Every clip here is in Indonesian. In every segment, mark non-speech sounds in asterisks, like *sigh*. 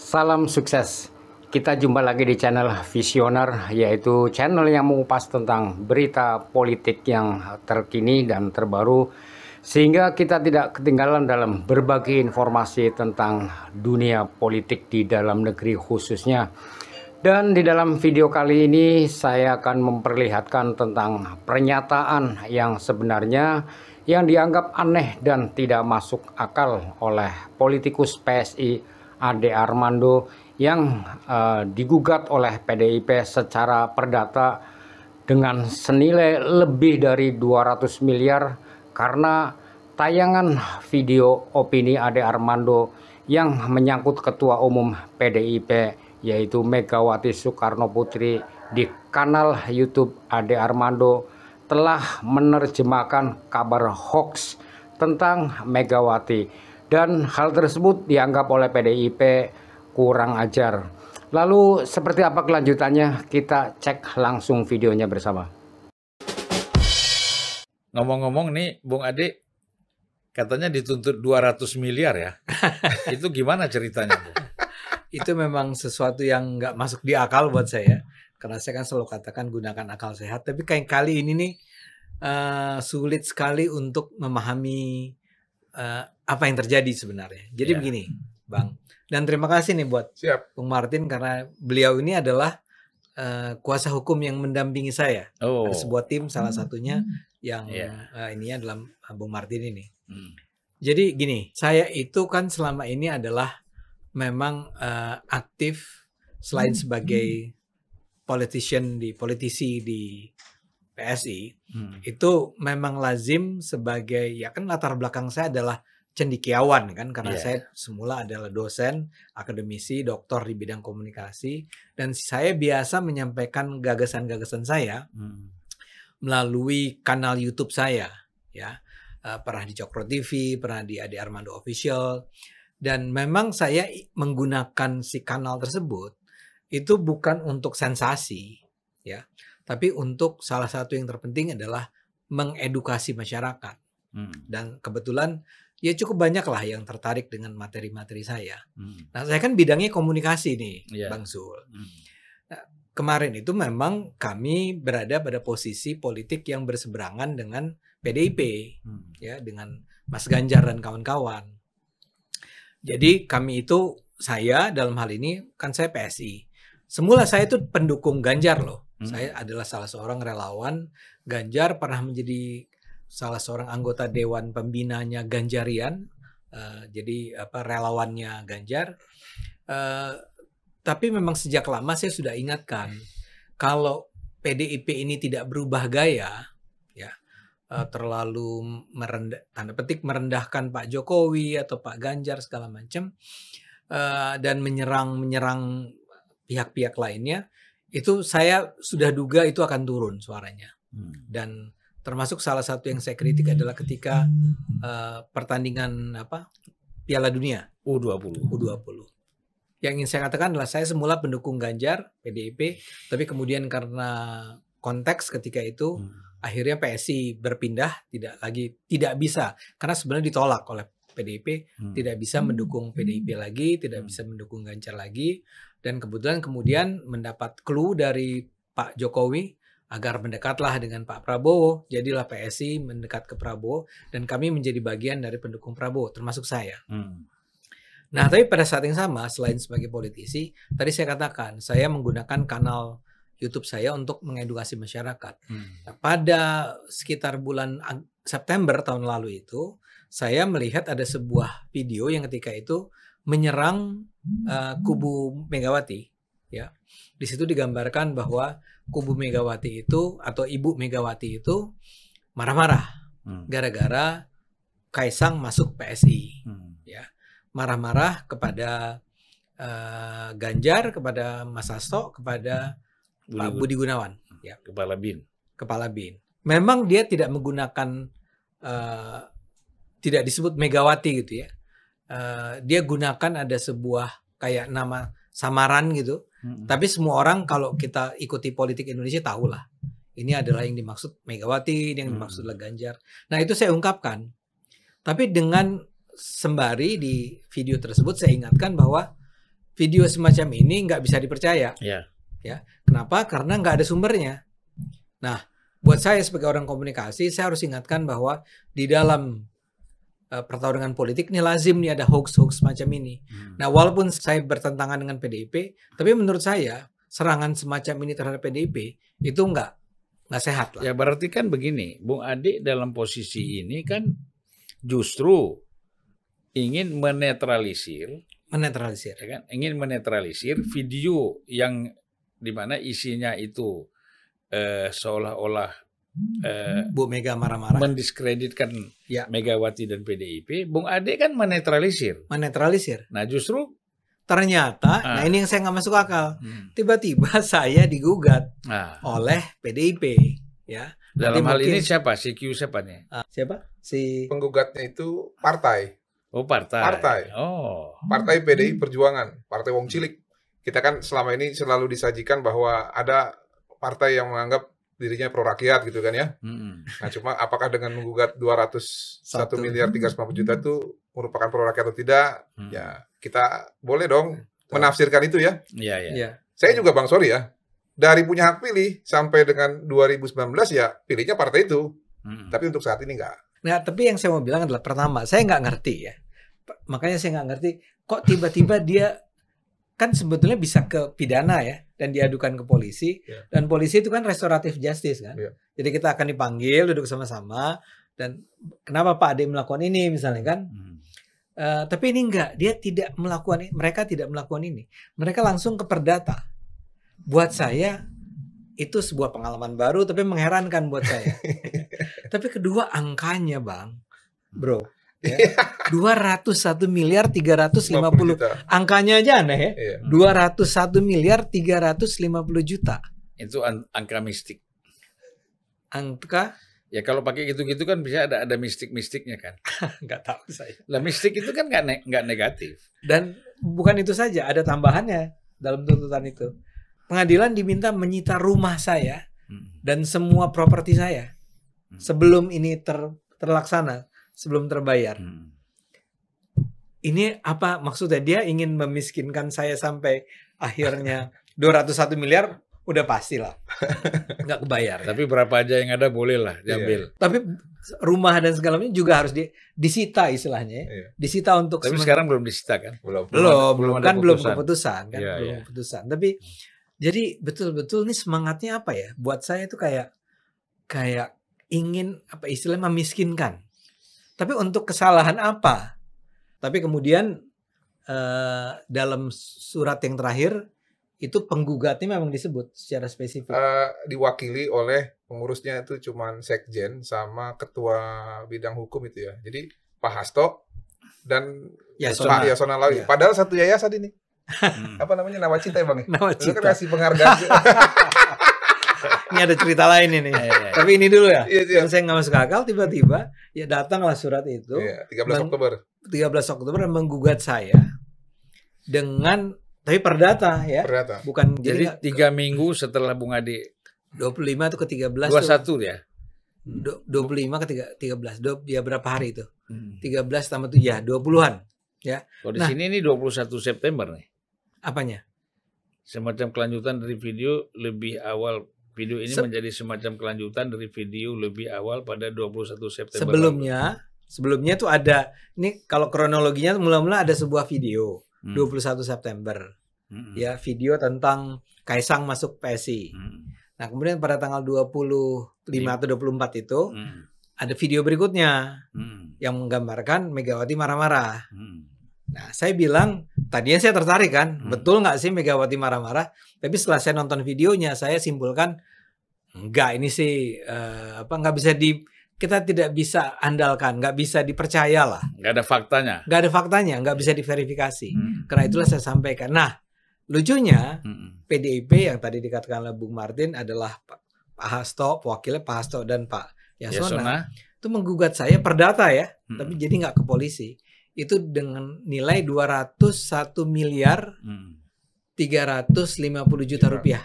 Salam sukses. Kita jumpa lagi di channel Visioner, yaitu channel yang mengupas tentang berita politik yang terkini dan terbaru, sehingga kita tidak ketinggalan dalam berbagi informasi tentang dunia politik di dalam negeri khususnya. Dan di dalam video kali ini saya akan memperlihatkan tentang pernyataan yang sebenarnya yang dianggap aneh dan tidak masuk akal oleh politikus PSI Ade Armando yang uh, digugat oleh PDIP secara perdata dengan senilai lebih dari 200 miliar karena tayangan video opini Ade Armando yang menyangkut Ketua Umum PDIP yaitu Megawati Soekarno Putri di kanal YouTube Ade Armando telah menerjemahkan kabar hoax tentang Megawati dan hal tersebut dianggap oleh PDIP kurang ajar. Lalu seperti apa kelanjutannya? Kita cek langsung videonya bersama. Ngomong-ngomong nih, Bung Ade, katanya dituntut 200 miliar ya. *laughs* itu gimana ceritanya? Bung? itu memang sesuatu yang nggak masuk di akal buat saya. Karena saya kan selalu katakan gunakan akal sehat. Tapi kayak kali ini nih uh, sulit sekali untuk memahami uh, apa yang terjadi sebenarnya. Jadi yeah. begini, Bang. Dan terima kasih nih buat Siap. Bung Martin karena beliau ini adalah uh, kuasa hukum yang mendampingi saya. Oh. Ada sebuah tim salah satunya hmm. yang yeah. Iya. uh, ini adalah eh, Bung Martin ini. Hmm. Jadi gini, saya itu kan selama ini adalah memang uh, aktif selain hmm. sebagai hmm. politician di politisi di PSI hmm. itu memang lazim sebagai ya kan latar belakang saya adalah cendikiawan kan karena yeah. saya semula adalah dosen, akademisi, doktor di bidang komunikasi dan saya biasa menyampaikan gagasan-gagasan saya hmm. melalui kanal YouTube saya ya. Uh, pernah di Cokro TV, pernah di Ade Armando Official dan memang saya menggunakan si kanal tersebut itu bukan untuk sensasi ya tapi untuk salah satu yang terpenting adalah mengedukasi masyarakat. Hmm. Dan kebetulan ya cukup banyak lah yang tertarik dengan materi-materi saya. Hmm. Nah saya kan bidangnya komunikasi nih, yeah. Bang Zul. Hmm. Nah, kemarin itu memang kami berada pada posisi politik yang berseberangan dengan PDIP, hmm. ya dengan Mas Ganjar dan kawan-kawan. Jadi kami itu saya dalam hal ini kan saya PSI. Semula saya itu pendukung Ganjar loh. Hmm. Saya adalah salah seorang relawan Ganjar pernah menjadi salah seorang anggota dewan pembinanya Ganjarian. Uh, jadi apa relawannya Ganjar. Uh, tapi memang sejak lama saya sudah ingatkan kalau PDIP ini tidak berubah gaya ya uh, terlalu merendah tanda petik merendahkan Pak Jokowi atau Pak Ganjar segala macam uh, dan menyerang menyerang pihak-pihak lainnya itu saya sudah duga itu akan turun suaranya hmm. dan termasuk salah satu yang saya kritik adalah ketika uh, pertandingan apa Piala Dunia U20 U20 yang ingin saya katakan adalah saya semula pendukung Ganjar PDIP tapi kemudian karena konteks ketika itu hmm. akhirnya PSI berpindah tidak lagi tidak bisa karena sebenarnya ditolak oleh PDIP hmm. tidak bisa mendukung PDIP lagi tidak hmm. bisa mendukung Ganjar lagi dan kebetulan kemudian mendapat clue dari Pak Jokowi agar mendekatlah dengan Pak Prabowo, jadilah PSI mendekat ke Prabowo dan kami menjadi bagian dari pendukung Prabowo termasuk saya. Hmm. Nah, tapi pada saat yang sama selain sebagai politisi, tadi saya katakan saya menggunakan kanal YouTube saya untuk mengedukasi masyarakat. Hmm. Nah, pada sekitar bulan September tahun lalu itu, saya melihat ada sebuah video yang ketika itu menyerang uh, kubu Megawati ya. Di situ digambarkan bahwa kubu Megawati itu atau Ibu Megawati itu marah-marah hmm. gara-gara Kaisang masuk PSI hmm. ya. Marah-marah kepada uh, Ganjar, kepada Mas Hasto, kepada Budi, Pak Budi Gunawan ya. Hmm, kepala BIN. Kepala BIN. Memang dia tidak menggunakan uh, tidak disebut Megawati gitu ya Eh, dia gunakan ada sebuah kayak nama samaran gitu. hmm Tapi semua orang kalau kita ikuti politik Indonesia tahulah ini adalah yang dimaksud Megawati, ini yang dimaksud mm Ganjar. Nah itu saya ungkapkan. Tapi dengan sembari di video tersebut saya ingatkan bahwa video semacam ini nggak bisa dipercaya. Yeah. Ya, kenapa? Karena nggak ada sumbernya. Nah, buat saya sebagai orang komunikasi, saya harus ingatkan bahwa di dalam uh, eh, pertarungan politik ini lazim nih ada hoax-hoax macam ini. Hmm. Nah, walaupun saya bertentangan dengan PDIP, tapi menurut saya serangan semacam ini terhadap PDIP itu enggak nggak sehat lah. Ya berarti kan begini, Bung Adik dalam posisi hmm. ini kan justru ingin menetralisir, menetralisir, ya kan? Ingin menetralisir video yang dimana isinya itu eh, seolah-olah Uh, Bu Mega marah-marah mendiskreditkan ya. Megawati dan PDIP, Bung Ade kan menetralisir. Menetralisir. Nah justru ternyata, uh. nah ini yang saya nggak masuk akal. Hmm. Tiba-tiba hmm. *laughs* saya digugat uh. oleh PDIP, ya. Dalam Nanti hal mungkin, ini siapa? Si Q siapa nih? Uh, siapa? Si penggugatnya itu partai. Oh partai. Partai. Oh. Partai PDI Perjuangan, Partai Wong Cilik. Kita kan selama ini selalu disajikan bahwa ada partai yang menganggap dirinya pro rakyat gitu kan ya. Hmm. Nah cuma apakah dengan menggugat 201 Satu. miliar 350 juta itu merupakan pro rakyat atau tidak? Hmm. Ya kita boleh dong Tuh. menafsirkan itu ya. Iya iya. Ya. Saya juga Bang sorry ya. Dari punya hak pilih sampai dengan 2019 ya pilihnya partai itu. Hmm. Tapi untuk saat ini enggak. Nah, tapi yang saya mau bilang adalah pertama, saya nggak ngerti ya. Makanya saya nggak ngerti kok tiba-tiba dia kan sebetulnya bisa ke pidana ya dan diadukan ke polisi yeah. dan polisi itu kan restoratif justice kan yeah. jadi kita akan dipanggil duduk sama-sama dan kenapa Pak Ade melakukan ini misalnya kan hmm. uh, tapi ini enggak dia tidak melakukan ini mereka tidak melakukan ini mereka langsung ke perdata buat saya itu sebuah pengalaman baru tapi mengherankan buat saya *laughs* tapi kedua angkanya bang bro Ya. Iya. ratus 201 miliar 350 juta. angkanya aja aneh ya. Iya. ratus 201 miliar 350 juta. Itu an angka mistik. Angka Ya kalau pakai gitu-gitu kan bisa ada ada mistik-mistiknya kan. *laughs* nggak tahu saya. Lah mistik itu kan nggak ne negatif. Dan bukan itu saja, ada tambahannya dalam tuntutan itu. Pengadilan diminta menyita rumah saya hmm. dan semua properti saya hmm. sebelum ini ter terlaksana sebelum terbayar. Hmm. Ini apa maksudnya dia ingin memiskinkan saya sampai akhirnya 201 miliar udah pasti lah *laughs* nggak kebayar. Tapi berapa aja yang ada boleh lah iya. diambil. Iya. Tapi rumah dan segala segalanya juga harus di, disita istilahnya, ya. iya. disita untuk. Tapi sekarang belum disita kan? Belum. Belum, belum kan belum keputusan kan, iya, belum iya. keputusan. Tapi jadi betul-betul ini semangatnya apa ya? Buat saya itu kayak kayak ingin apa istilahnya memiskinkan. Tapi untuk kesalahan apa? Tapi kemudian uh, dalam surat yang terakhir itu penggugatnya memang disebut secara spesifik. Uh, diwakili oleh pengurusnya itu cuma sekjen sama ketua bidang hukum itu ya. Jadi Pak Hasto dan Yasona. Pak Yasona Lawi. Ya. Padahal satu yayasan ini. *laughs* Apa namanya Nawacita ya Bang? Ya? *laughs* Nawacita. Itu kan kasih penghargaan. *laughs* ini ada cerita lain ini. Iya, iya, iya. Tapi ini dulu ya. yeah. yang saya nggak masuk akal tiba-tiba ya datanglah surat itu. Yeah, 13 Oktober. 13 Oktober menggugat saya dengan tapi perdata ya. Perdata. Bukan jadi tiga minggu setelah Bung Adi 25 itu ke 13 21 tuh, ya. Do, 25 ke tiga 13 do, ya berapa hari itu? Hmm. 13 tambah itu ya 20-an ya. Kalau nah, di sini ini 21 September nih. Apanya? Semacam kelanjutan dari video lebih awal Video ini Se menjadi semacam kelanjutan dari video lebih awal pada 21 September. Sebelumnya, lalu. sebelumnya tuh ada ini kalau kronologinya mula-mula ada hmm. sebuah video hmm. 21 September. Hmm. Ya, video tentang Kaisang masuk PSI. Hmm. Nah, kemudian pada tanggal 25 hmm. atau 24 itu hmm. ada video berikutnya hmm. yang menggambarkan Megawati marah-marah. Hmm. Nah, saya bilang tadinya saya tertarik kan, hmm. betul nggak sih Megawati marah-marah? Tapi setelah saya nonton videonya, saya simpulkan nggak ini sih uh, apa nggak bisa di kita tidak bisa andalkan, nggak bisa dipercaya lah. Nggak ada faktanya. Nggak ada faktanya, nggak bisa diverifikasi. Hmm. Karena itulah saya sampaikan. Nah, lucunya hmm. PDIP yang tadi dikatakan oleh Bung Martin adalah Pak Hasto, wakilnya Pak Hasto dan Pak Yasona, Yasona. itu menggugat saya perdata ya, hmm. tapi jadi nggak ke polisi itu dengan nilai 201 miliar hmm. 350 juta iya. rupiah.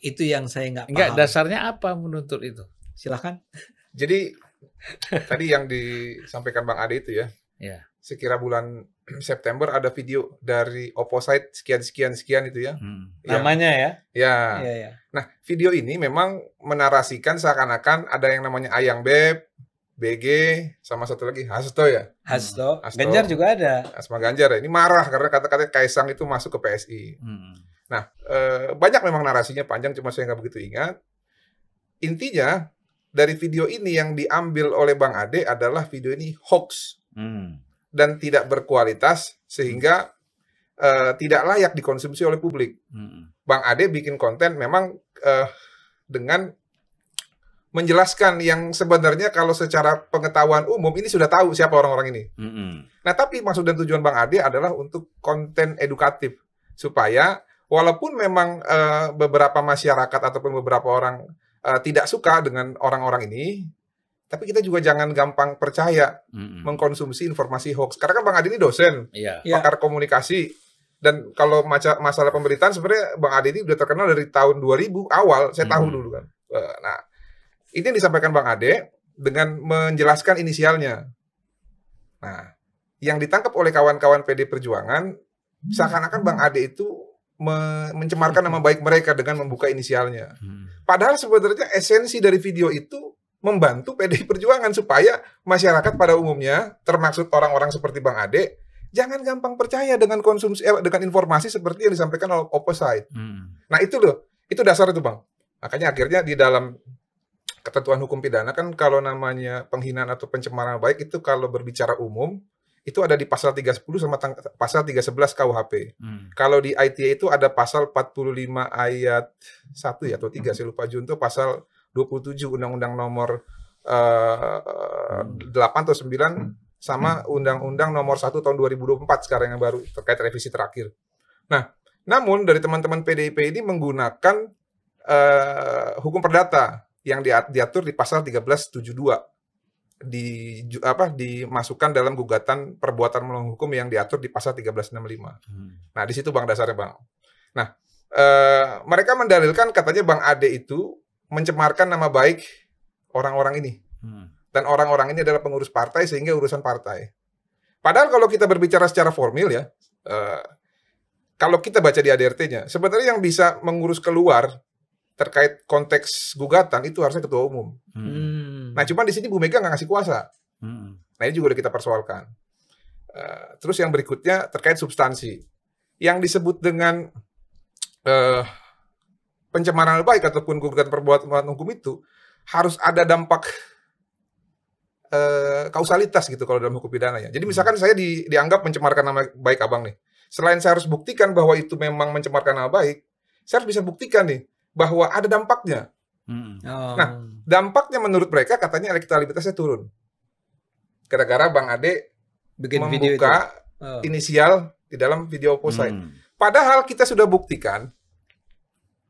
Itu yang saya nggak paham. Enggak, dasarnya apa menuntut itu? Silahkan. Jadi tadi yang disampaikan Bang Ade itu ya. Ya. Sekira bulan September ada video dari Opposite sekian sekian sekian itu ya. Hmm. ya. Namanya ya. ya. Ya. ya. Nah, video ini memang menarasikan seakan-akan ada yang namanya Ayang Beb, BG sama satu lagi Hasto ya. Hasto. Hmm, Hasto. Ganjar juga ada. Asma Ganjar ya. Ini marah karena kata-kata Kaisang itu masuk ke PSI. Hmm. Nah, e, banyak memang narasinya panjang cuma saya nggak begitu ingat. Intinya dari video ini yang diambil oleh Bang Ade adalah video ini hoax. Hmm. Dan tidak berkualitas sehingga e, tidak layak dikonsumsi oleh publik. Hmm. Bang Ade bikin konten memang e, dengan menjelaskan yang sebenarnya kalau secara pengetahuan umum ini sudah tahu siapa orang-orang ini. Mm -hmm. Nah, tapi maksud dan tujuan Bang Ade adalah untuk konten edukatif supaya walaupun memang uh, beberapa masyarakat ataupun beberapa orang uh, tidak suka dengan orang-orang ini, tapi kita juga jangan gampang percaya mm -hmm. mengkonsumsi informasi hoax. Karena kan Bang Ade ini dosen, yeah. Iya. pakar yeah. komunikasi. Dan kalau masalah pemberitaan sebenarnya Bang Ade ini sudah terkenal dari tahun 2000 awal, saya tahu mm -hmm. dulu kan. Eh, nah, ini yang disampaikan Bang Ade dengan menjelaskan inisialnya. Nah, yang ditangkap oleh kawan-kawan PD Perjuangan hmm. seakan-akan Bang Ade itu me mencemarkan nama baik mereka dengan membuka inisialnya. Hmm. Padahal sebenarnya esensi dari video itu membantu PD Perjuangan supaya masyarakat pada umumnya, termasuk orang-orang seperti Bang Ade, jangan gampang percaya dengan konsumsi eh, dengan informasi seperti yang disampaikan oleh opposite. Hmm. Nah itu loh, itu dasar itu Bang. Makanya akhirnya di dalam ketentuan hukum pidana kan kalau namanya penghinaan atau pencemaran baik itu kalau berbicara umum itu ada di pasal 310 sama pasal 311 KUHP. Hmm. Kalau di ITA e itu ada pasal 45 ayat 1 ya atau 3 hmm. saya lupa junto pasal 27 Undang-Undang nomor uh, eh, 8 hmm. atau 9 hmm. sama Undang-Undang nomor 1 tahun 2024 sekarang yang baru terkait revisi terakhir. Nah, namun dari teman-teman PDIP ini menggunakan uh, hukum perdata yang diatur di pasal 1372 di apa dimasukkan dalam gugatan perbuatan melawan hukum yang diatur di pasal 1365. Hmm. Nah, di situ bang dasarnya bang. Nah, eh, mereka mendalilkan katanya bang Ade itu mencemarkan nama baik orang-orang ini. Hmm. Dan orang-orang ini adalah pengurus partai sehingga urusan partai. Padahal kalau kita berbicara secara formil ya, eh, kalau kita baca di ADRT-nya, sebenarnya yang bisa mengurus keluar terkait konteks gugatan itu harusnya ketua umum. Hmm. hmm. Nah, cuman di sini Bu Mega nggak ngasih kuasa. Hmm. Nah, ini juga udah kita persoalkan. Uh, terus yang berikutnya terkait substansi. Yang disebut dengan uh, pencemaran baik ataupun gugatan perbuatan hukum itu harus ada dampak uh, kausalitas gitu kalau dalam hukum pidana ya. Jadi hmm. misalkan saya di, dianggap mencemarkan nama baik abang nih. Selain saya harus buktikan bahwa itu memang mencemarkan nama baik, saya harus bisa buktikan nih bahwa ada dampaknya. Hmm. Nah, dampaknya menurut mereka katanya elektabilitasnya turun. Gara-gara Bang Ade Bikin membuka video itu. oh. inisial di dalam video posai. Hmm. Padahal kita sudah buktikan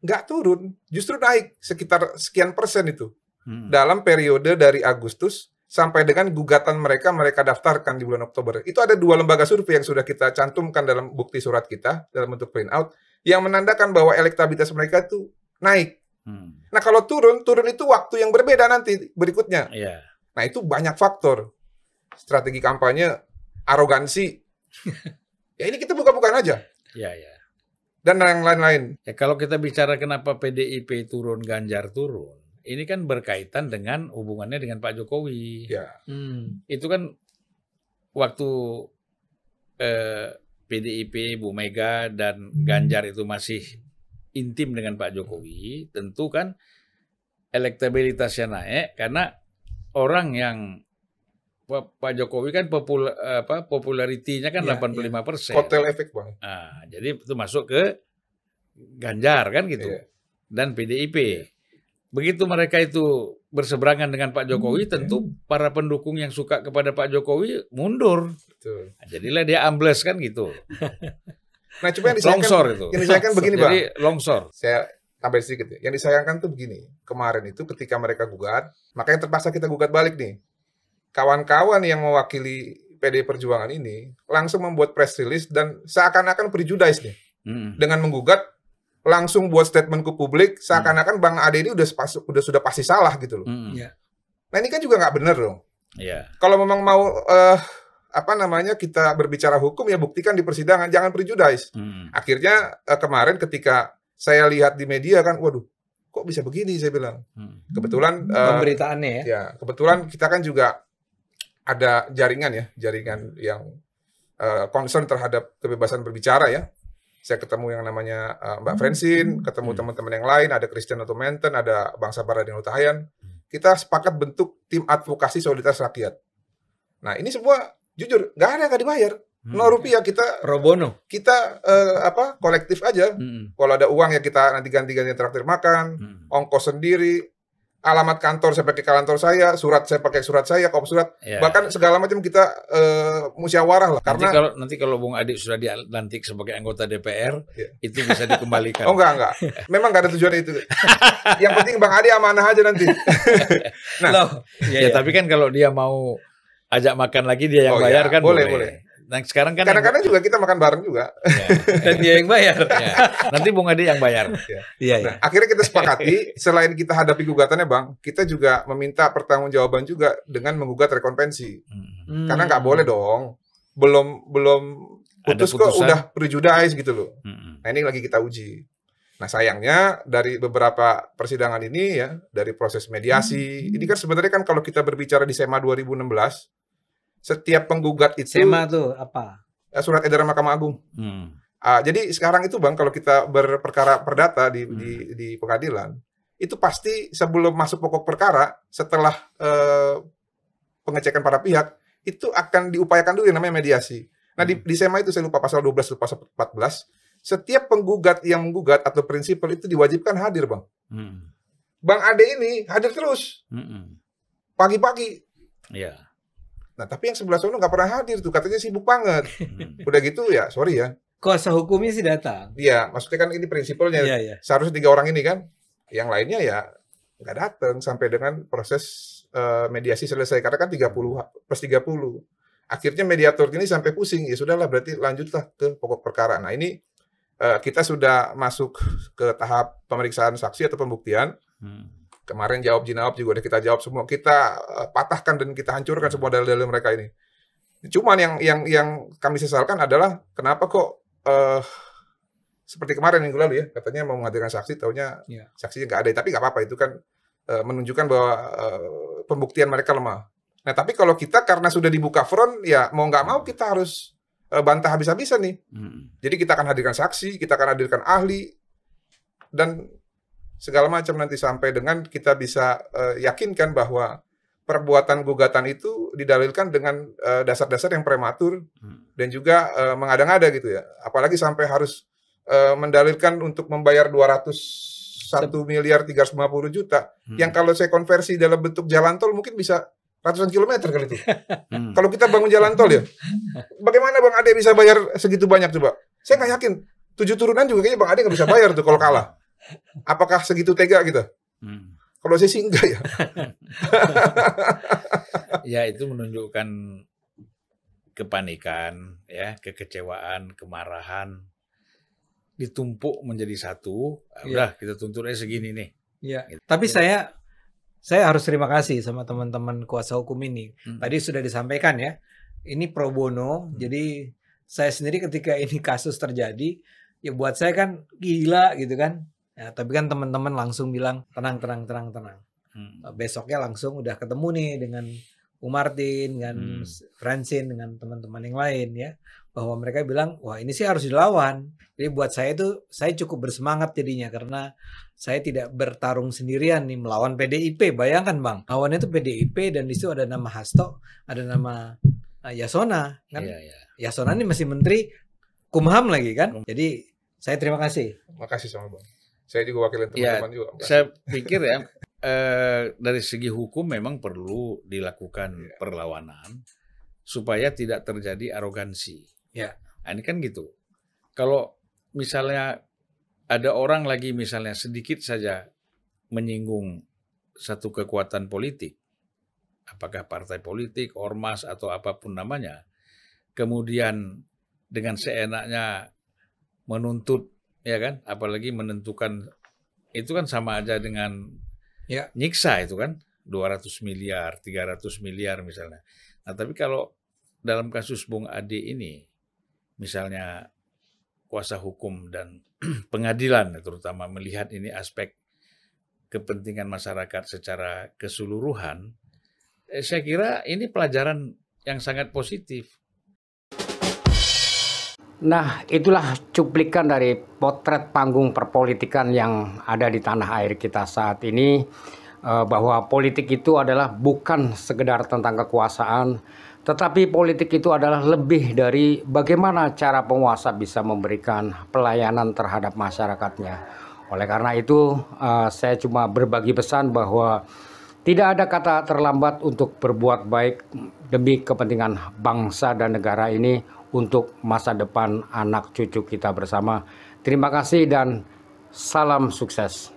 nggak turun, justru naik sekitar sekian persen itu hmm. dalam periode dari Agustus sampai dengan gugatan mereka mereka daftarkan di bulan Oktober. Itu ada dua lembaga survei yang sudah kita cantumkan dalam bukti surat kita dalam bentuk printout yang menandakan bahwa elektabilitas mereka itu naik. Hmm. Nah kalau turun, turun itu waktu yang berbeda nanti berikutnya. Yeah. Nah itu banyak faktor. Strategi kampanye, arogansi. *laughs* ya ini kita buka-bukaan aja. Iya, yeah, ya. Yeah. Dan yang lain-lain. Ya kalau kita bicara kenapa PDIP turun, Ganjar turun, ini kan berkaitan dengan hubungannya dengan Pak Jokowi. Ya. Hmm. Itu kan waktu eh, PDIP, Bu Mega dan Ganjar itu masih intim dengan Pak Jokowi, tentu kan elektabilitasnya naik karena orang yang Pak Jokowi kan popul, apa, popularitinya kan ya, 85 ya. persen. Hotel efek bang. Nah, jadi itu masuk ke Ganjar kan gitu ya. dan PDIP. Ya. Begitu mereka itu berseberangan dengan Pak Jokowi, hmm, tentu ya. para pendukung yang suka kepada Pak Jokowi mundur. Betul. Nah, jadilah dia ambles kan gitu. *laughs* Nah, cuma yang disayangkan itu. Yang disayangkan begini, Jadi, Bang. Jadi longsor. Saya tambahin sedikit ya. Yang disayangkan tuh begini. Kemarin itu ketika mereka gugat, makanya terpaksa kita gugat balik nih. Kawan-kawan yang mewakili PD Perjuangan ini langsung membuat press release dan seakan-akan prejudice nih. Hmm. Dengan menggugat langsung buat statement ke publik seakan-akan Bang Ade ini udah udah sudah pasti salah gitu loh. Hmm. Yeah. Nah, ini kan juga nggak bener dong. Yeah. Kalau memang mau uh, apa namanya kita berbicara hukum ya buktikan di persidangan jangan prejudice. Hmm. Akhirnya uh, kemarin ketika saya lihat di media kan waduh kok bisa begini saya bilang. Hmm. Kebetulan eh, pemberitaannya ya. Ya, kebetulan kita kan juga ada jaringan ya, jaringan yang uh, concern terhadap kebebasan berbicara ya. Saya ketemu yang namanya uh, Mbak Francine, ketemu teman hmm. teman-teman yang lain, ada Christian Otomenten, ada Bang Sabara dan Utahayan. Hmm. Kita sepakat bentuk tim advokasi solidaritas rakyat. Nah, ini semua jujur nggak ada nggak dibayar hmm. nol rupiah kita pro bono kita uh, apa kolektif aja hmm. kalau ada uang ya kita nanti ganti-ganti traktir makan hmm. ongkos sendiri alamat kantor saya pakai kantor saya surat saya pakai surat saya kom surat ya. bahkan segala macam kita uh, musyawarah lah nanti kalau nanti kalau bung adik sudah dilantik sebagai anggota DPR ya. itu bisa dikembalikan *laughs* oh enggak enggak *laughs* memang enggak ada tujuan itu yang penting bang Adi amanah aja nanti *laughs* nah Loh, iya, ya, ya, ya tapi kan kalau dia mau ajak makan lagi dia yang oh, bayar ya. kan boleh boleh, Nah sekarang kan kadang-kadang yang... juga kita makan bareng juga ya, dan dia yang bayar. *laughs* Ya. Nanti Bung Ade yang bayar. Iya. Ya, nah, Akhirnya kita sepakati selain kita hadapi gugatannya Bang, kita juga meminta pertanggungjawaban juga dengan menggugat rekonvensi. Hmm. Karena nggak boleh hmm. dong. Belum belum putus kok udah prejudice gitu loh. Hmm. Nah ini lagi kita uji. Nah sayangnya dari beberapa persidangan ini ya dari proses mediasi hmm. ini kan sebenarnya kan kalau kita berbicara di SEMA 2016 setiap penggugat itu Sema tuh apa? Eh, surat edaran Mahkamah Agung. Hmm. Uh, jadi sekarang itu bang kalau kita berperkara perdata di, hmm. di, di pengadilan itu pasti sebelum masuk pokok perkara setelah uh, pengecekan para pihak itu akan diupayakan dulu yang namanya mediasi. Nah di, hmm. di SEMA itu saya lupa pasal 12 lupa pasal 14 setiap penggugat yang menggugat atau prinsipal itu diwajibkan hadir bang. Hmm. Bang Ade ini hadir terus. Hmm. Pagi-pagi. Hmm -mm. Pagi -pagi. Yeah. Nah, tapi yang sebelah sana nggak pernah hadir tuh, katanya sibuk banget. Hmm. Udah gitu ya, sorry ya. Kuasa hukumnya sih datang. Iya, maksudnya kan ini prinsipalnya. Iya, iya. Seharusnya tiga orang ini kan. Yang lainnya ya nggak datang sampai dengan proses uh, mediasi selesai. Karena kan 30 plus 30. Akhirnya mediator ini sampai pusing. Ya sudahlah, berarti lanjutlah ke pokok perkara. Nah, ini uh, kita sudah masuk ke tahap pemeriksaan saksi atau pembuktian. Hmm Kemarin jawab jinawab juga udah kita jawab semua. Kita eh, patahkan dan kita hancurkan semua dalil-dalil mereka ini. Cuman yang yang yang kami sesalkan adalah kenapa kok uh, seperti kemarin minggu lalu ya katanya mau menghadirkan saksi, taunya yeah. saksinya nggak ada. Tapi nggak apa-apa itu kan uh, menunjukkan bahwa uh, pembuktian mereka lemah. Nah tapi kalau kita karena sudah dibuka front ya mau nggak mau kita harus uh, bantah habis-habisan nih. Hmm. Jadi kita akan hadirkan saksi, kita akan hadirkan ahli, dan segala macam nanti sampai dengan kita bisa uh, yakinkan bahwa perbuatan gugatan itu didalilkan dengan eh, dasar-dasar uh, yang prematur hmm. dan juga uh, mengada-ngada gitu ya. Apalagi sampai harus uh, mendalilkan untuk membayar satu miliar tiga ratus lima puluh juta hmm. yang kalau saya konversi dalam bentuk jalan tol mungkin bisa ratusan kilometer kali itu. *laughs* Hmm. Kalau kita bangun jalan tol ya, bagaimana Bang Ade bisa bayar segitu banyak coba? Saya nggak yakin. Tujuh turunan juga kayaknya Bang Ade nggak bisa bayar tuh kalau kalah. Apakah segitu tega gitu? Hmm. Kalau saya sih enggak ya. *laughs* ya itu menunjukkan kepanikan, ya, kekecewaan, kemarahan ditumpuk menjadi satu. ya. Udah kita tunturnya segini nih. Ya. Gitu. Tapi ya. saya saya harus terima kasih sama teman-teman kuasa hukum ini. Hmm. Tadi sudah disampaikan ya. Ini pro bono. Hmm. Jadi saya sendiri ketika ini kasus terjadi, ya buat saya kan gila gitu kan Ya, tapi kan teman-teman langsung bilang tenang, tenang, tenang, tenang. Hmm. Eh, besoknya langsung udah ketemu nih dengan Umartin, dengan hmm. Francine, dengan teman-teman yang lain ya, bahwa mereka bilang wah ini sih harus dilawan. Jadi buat saya itu saya cukup bersemangat jadinya karena saya tidak bertarung sendirian nih melawan PDIP. Bayangkan bang, lawannya itu PDIP dan di situ ada nama Hasto, ada nama eh, Yasona kan. Yeah, yeah. Yasona ini masih menteri Kumham lagi kan. Jadi saya terima kasih. Terima kasih sama bang. Saya juga wakilin iya, teman-teman ya, juga. Makasih. Saya pikir ya *laughs* eh, dari segi hukum memang perlu dilakukan ya. perlawanan supaya tidak terjadi arogansi. Ya. Nah, ini kan gitu. Kalau misalnya ada orang lagi misalnya sedikit saja menyinggung satu kekuatan politik, apakah partai politik, ormas atau apapun namanya, kemudian dengan seenaknya menuntut ya kan? Apalagi menentukan itu kan sama aja dengan ya. nyiksa itu kan 200 miliar, 300 miliar misalnya. Nah, tapi kalau dalam kasus Bung Ade ini misalnya kuasa hukum dan *clears throat* pengadilan ya, terutama melihat ini aspek kepentingan masyarakat secara keseluruhan, eh, saya kira ini pelajaran yang sangat positif. Nah, itulah cuplikan dari potret panggung perpolitikan yang ada di tanah air kita saat ini eh, bahwa politik itu adalah bukan sekedar tentang kekuasaan, tetapi politik itu adalah lebih dari bagaimana cara penguasa bisa memberikan pelayanan terhadap masyarakatnya. Oleh karena itu, eh, saya cuma berbagi pesan bahwa tidak ada kata terlambat untuk berbuat baik demi kepentingan bangsa dan negara ini untuk masa depan anak cucu kita bersama. Terima kasih dan salam sukses.